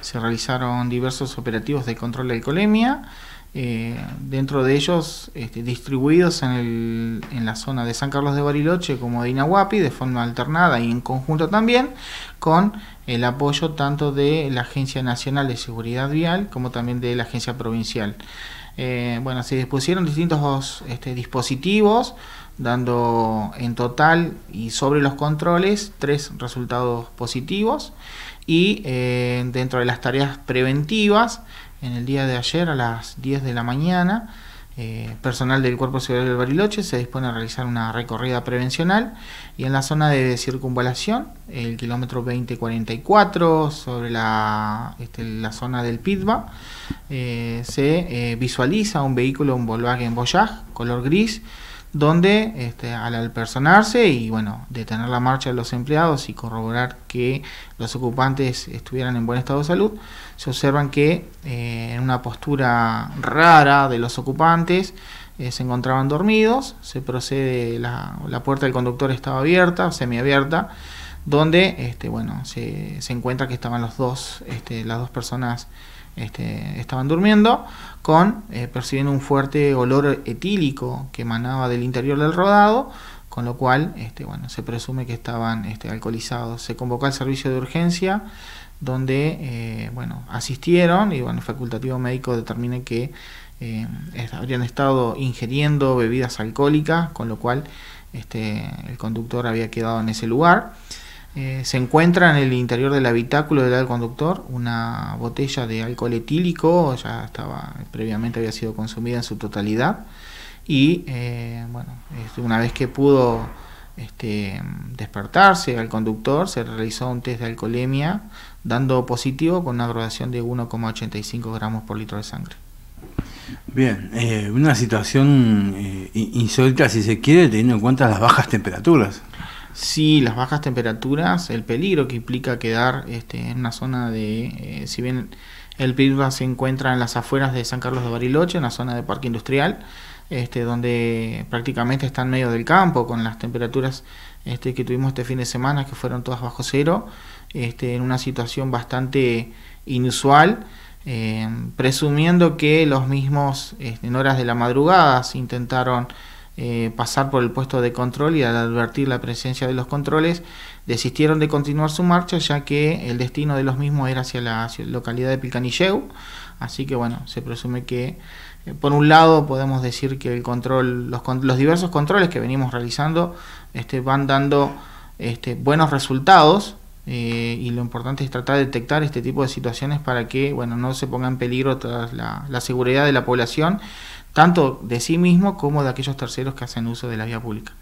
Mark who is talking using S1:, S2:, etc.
S1: se realizaron diversos operativos de control de colemia, eh, dentro de ellos este, distribuidos en, el, en, la zona de San Carlos de Bariloche como de Inahuapi, de forma alternada y en conjunto también, con el apoyo tanto de la Agencia Nacional de Seguridad Vial como también de la Agencia Provincial. Eh, bueno, se dispusieron distintos este, dispositivos dando en total y sobre los controles tres resultados positivos y eh, dentro de las tareas preventivas en el día de ayer a las 10 de la mañana eh, personal del Cuerpo Civil del Bariloche se dispone a realizar una recorrida prevencional y en la zona de circunvalación, el kilómetro 2044, sobre este, la, zona del Pitba, eh, se visualiza un vehículo, un Volkswagen Voyage, color gris, donde este, al personarse y bueno, detener la marcha de los empleados y corroborar que los ocupantes estuvieran en buen estado de salud, se observan que eh, en una postura rara de los ocupantes eh, se encontraban dormidos, se procede, la, la puerta del conductor estaba abierta, semiabierta, donde este, bueno, se, encuentra que estaban los dos, este, las dos personas este, estaban durmiendo, con eh, percibiendo un fuerte olor etílico que emanaba del interior del rodado, con lo cual este, bueno, se presume que estaban este, alcoholizados. Se convocó al servicio de urgencia, donde eh, bueno, asistieron y bueno, el facultativo médico determina que eh, habrían estado ingiriendo bebidas alcohólicas, con lo cual este, el conductor había quedado en ese lugar. Eh, se encuentra en el interior del habitáculo del conductor una botella de alcohol etílico, ya estaba previamente había sido consumida en su totalidad y eh, bueno, este, una vez que pudo este, despertarse al conductor se realizó un test de alcoholemia dando positivo con una graduación de 1,85 gramos por litro de sangre. Bien, eh, una situación insólita si se quiere teniendo en cuenta las bajas temperaturas sí las bajas temperaturas, el peligro que implica quedar este, en una zona de, eh, si bien el PIRBA se encuentra en las afueras de San Carlos de Bariloche, en la zona de parque industrial, este, donde prácticamente está en medio del campo, con las temperaturas este, que tuvimos este fin de semana, que fueron todas bajo cero, este, en una situación bastante inusual. Eh, presumiendo que los mismos este, en horas de la madrugada se intentaron eh, pasar por el puesto de control y al advertir la presencia de los controles, desistieron de continuar su marcha ya que el destino de los mismos era hacia la localidad de Picanilleu. Así que bueno, se presume que eh, por un lado podemos decir que el control, los, diversos controles que venimos realizando este, van dando este, buenos resultados eh, y lo importante es tratar de detectar este tipo de situaciones para que bueno, no se ponga en peligro la, seguridad de la población, tanto de sí mismo como de aquellos terceros que hacen uso de la vía pública.